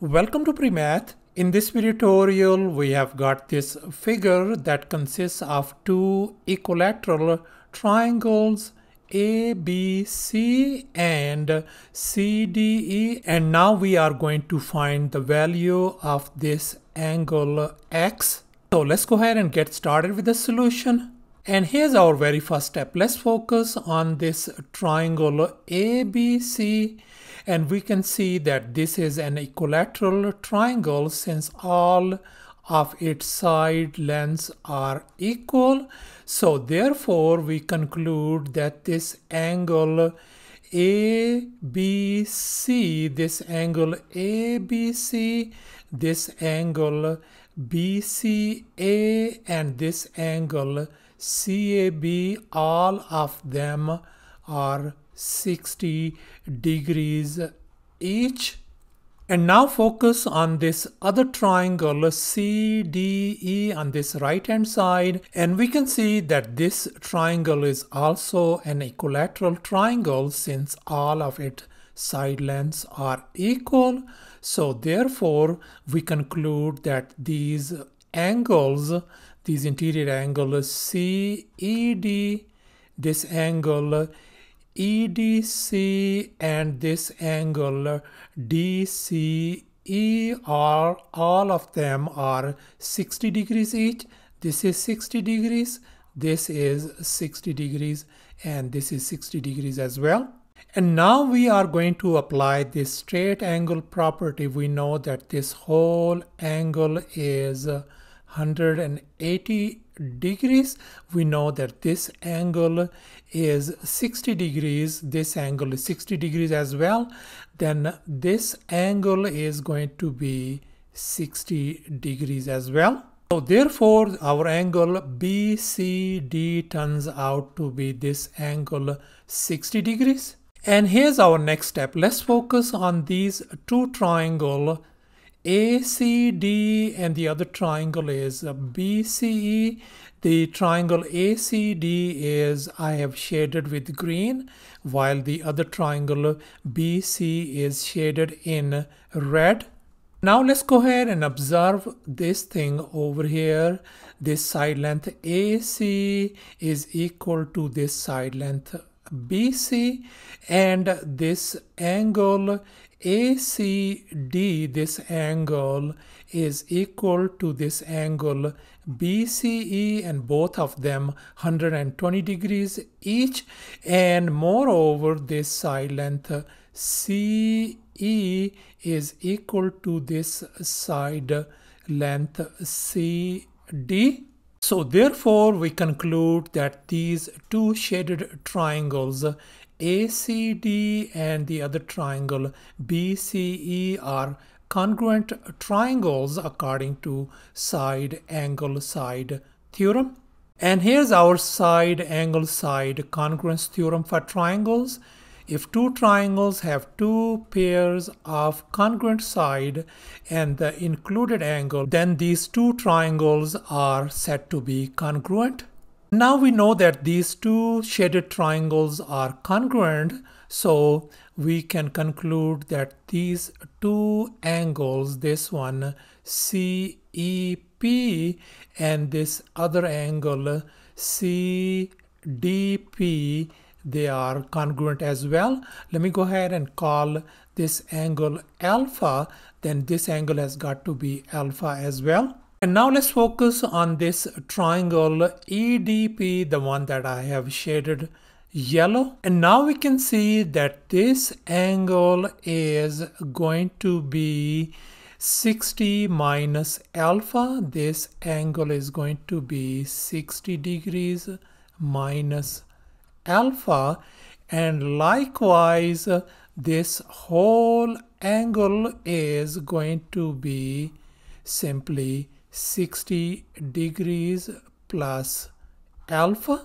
Welcome to PreMath. In this video tutorial, we have got this figure that consists of two equilateral triangles ABC and CDE. And now we are going to find the value of this angle X. So let's go ahead and get started with the solution. And here's our very first step. Let's focus on this triangle ABC and we can see that this is an equilateral triangle since all of its side lengths are equal. So therefore we conclude that this angle ABC, this angle ABC, this angle BCA and this angle CAB all of them are 60 degrees each and now focus on this other triangle CDE on this right hand side and we can see that this triangle is also an equilateral triangle since all of it side lengths are equal. So therefore, we conclude that these angles, these interior angles CED, this angle EDC and this angle DCE are all of them are 60 degrees each. This is 60 degrees, this is 60 degrees, and this is 60 degrees as well. And now we are going to apply this straight angle property. We know that this whole angle is 180 degrees. We know that this angle is 60 degrees. This angle is 60 degrees as well. Then this angle is going to be 60 degrees as well. So therefore our angle BCD turns out to be this angle 60 degrees. And here's our next step. Let's focus on these two triangle ACD and the other triangle is uh, BCE. The triangle ACD is I have shaded with green while the other triangle BC is shaded in red. Now let's go ahead and observe this thing over here. This side length AC is equal to this side length BC and this angle ACD, this angle is equal to this angle BCE and both of them 120 degrees each and moreover this side length CE is equal to this side length CD so therefore we conclude that these two shaded triangles ACD and the other triangle BCE are congruent triangles according to side angle side theorem. And here's our side angle side congruence theorem for triangles. If two triangles have two pairs of congruent side and the included angle, then these two triangles are said to be congruent. Now we know that these two shaded triangles are congruent, so we can conclude that these two angles, this one CEP and this other angle CDP they are congruent as well. Let me go ahead and call this angle alpha, then this angle has got to be alpha as well. And now let's focus on this triangle EDP, the one that I have shaded yellow. And now we can see that this angle is going to be 60 minus alpha. This angle is going to be 60 degrees minus alpha and likewise this whole angle is going to be simply 60 degrees plus alpha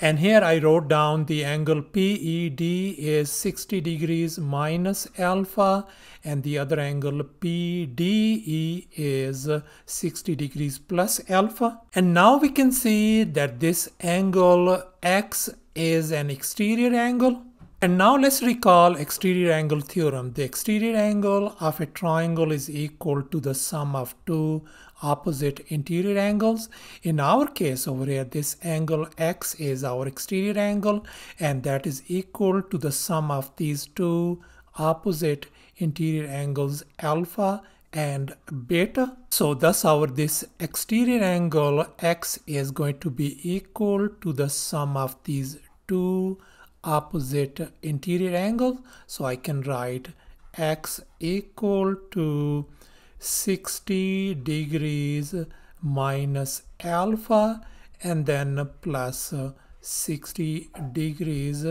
and here I wrote down the angle PED is 60 degrees minus alpha and the other angle PDE is 60 degrees plus alpha. And now we can see that this angle X is an exterior angle and now let's recall exterior angle theorem. The exterior angle of a triangle is equal to the sum of two opposite interior angles. In our case over here, this angle x is our exterior angle and that is equal to the sum of these two opposite interior angles alpha and beta. So thus our this exterior angle x is going to be equal to the sum of these two opposite interior angle so I can write x equal to 60 degrees minus alpha and then plus 60 degrees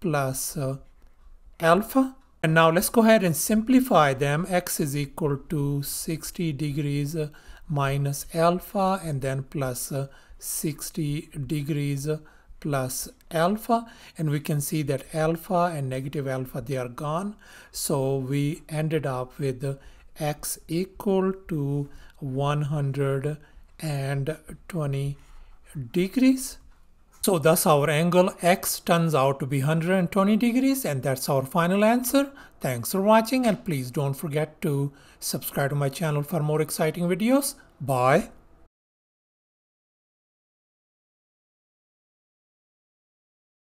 plus alpha and now let's go ahead and simplify them x is equal to 60 degrees minus alpha and then plus 60 degrees plus alpha and we can see that alpha and negative alpha they are gone so we ended up with x equal to 120 degrees so thus our angle x turns out to be 120 degrees and that's our final answer. Thanks for watching and please don't forget to subscribe to my channel for more exciting videos. Bye.